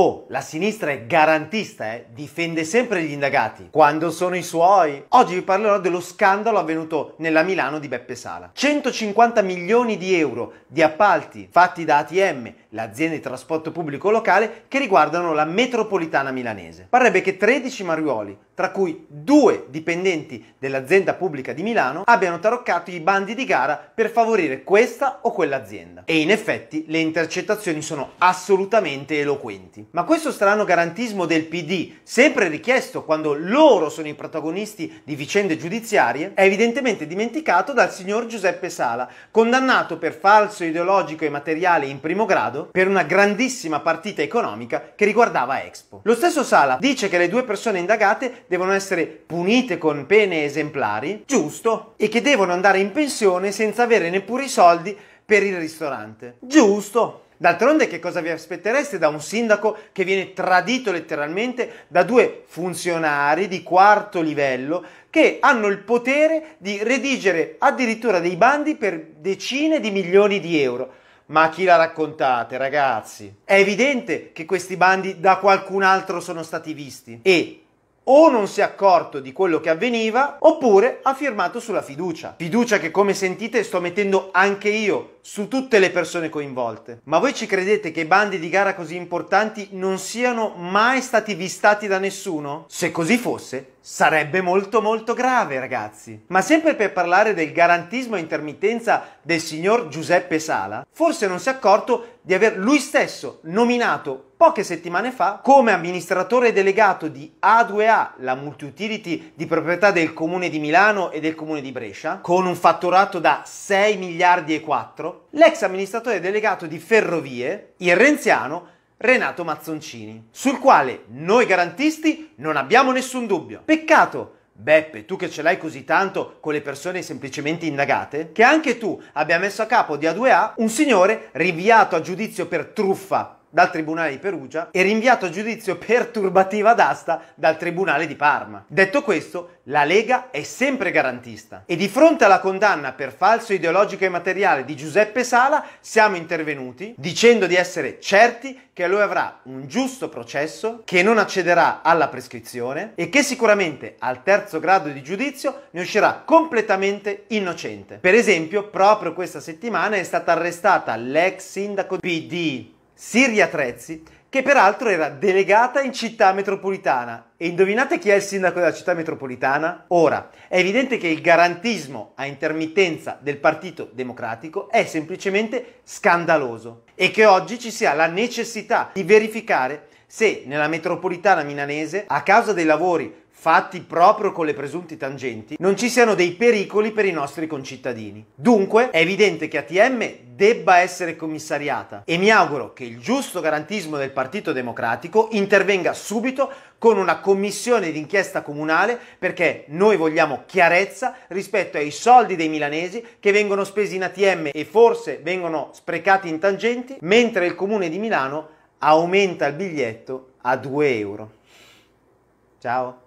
Oh, la sinistra è garantista, eh? difende sempre gli indagati. Quando sono i suoi? Oggi vi parlerò dello scandalo avvenuto nella Milano di Beppe Sala. 150 milioni di euro di appalti fatti da ATM, l'azienda di trasporto pubblico locale, che riguardano la metropolitana milanese. Parrebbe che 13 mariuoli tra cui due dipendenti dell'azienda pubblica di Milano abbiano taroccato i bandi di gara per favorire questa o quell'azienda. E in effetti le intercettazioni sono assolutamente eloquenti. Ma questo strano garantismo del PD, sempre richiesto quando loro sono i protagonisti di vicende giudiziarie, è evidentemente dimenticato dal signor Giuseppe Sala, condannato per falso ideologico e materiale in primo grado per una grandissima partita economica che riguardava Expo. Lo stesso Sala dice che le due persone indagate devono essere punite con pene esemplari, giusto, e che devono andare in pensione senza avere neppure i soldi per il ristorante, giusto. D'altronde che cosa vi aspettereste da un sindaco che viene tradito letteralmente da due funzionari di quarto livello che hanno il potere di redigere addirittura dei bandi per decine di milioni di euro? Ma chi la raccontate, ragazzi? È evidente che questi bandi da qualcun altro sono stati visti e o non si è accorto di quello che avveniva, oppure ha firmato sulla fiducia. Fiducia che, come sentite, sto mettendo anche io su tutte le persone coinvolte. Ma voi ci credete che bandi di gara così importanti non siano mai stati vistati da nessuno? Se così fosse, Sarebbe molto molto grave, ragazzi. Ma sempre per parlare del garantismo e intermittenza del signor Giuseppe Sala, forse non si è accorto di aver lui stesso nominato poche settimane fa come amministratore delegato di A2A, la multi-utility di proprietà del comune di Milano e del comune di Brescia, con un fatturato da 6 miliardi e 4, l'ex amministratore delegato di Ferrovie, il renziano Renato Mazzoncini, sul quale noi garantisti non abbiamo nessun dubbio. Peccato Beppe, tu che ce l'hai così tanto con le persone semplicemente indagate, che anche tu abbia messo a capo di A2A un signore rinviato a giudizio per truffa dal Tribunale di Perugia e rinviato a giudizio per turbativa d'asta dal Tribunale di Parma. Detto questo, la Lega è sempre garantista e di fronte alla condanna per falso ideologico e materiale di Giuseppe Sala siamo intervenuti dicendo di essere certi che lui avrà un giusto processo, che non accederà alla prescrizione e che sicuramente al terzo grado di giudizio ne uscirà completamente innocente. Per esempio, proprio questa settimana è stata arrestata l'ex sindaco PD Siria Trezzi, che peraltro era delegata in città metropolitana. E indovinate chi è il sindaco della città metropolitana? Ora, è evidente che il garantismo a intermittenza del Partito Democratico è semplicemente scandaloso e che oggi ci sia la necessità di verificare se nella metropolitana milanese, a causa dei lavori fatti proprio con le presunte tangenti, non ci siano dei pericoli per i nostri concittadini. Dunque è evidente che ATM debba essere commissariata e mi auguro che il giusto garantismo del Partito Democratico intervenga subito con una commissione d'inchiesta comunale perché noi vogliamo chiarezza rispetto ai soldi dei milanesi che vengono spesi in ATM e forse vengono sprecati in tangenti, mentre il Comune di Milano aumenta il biglietto a 2 euro. Ciao!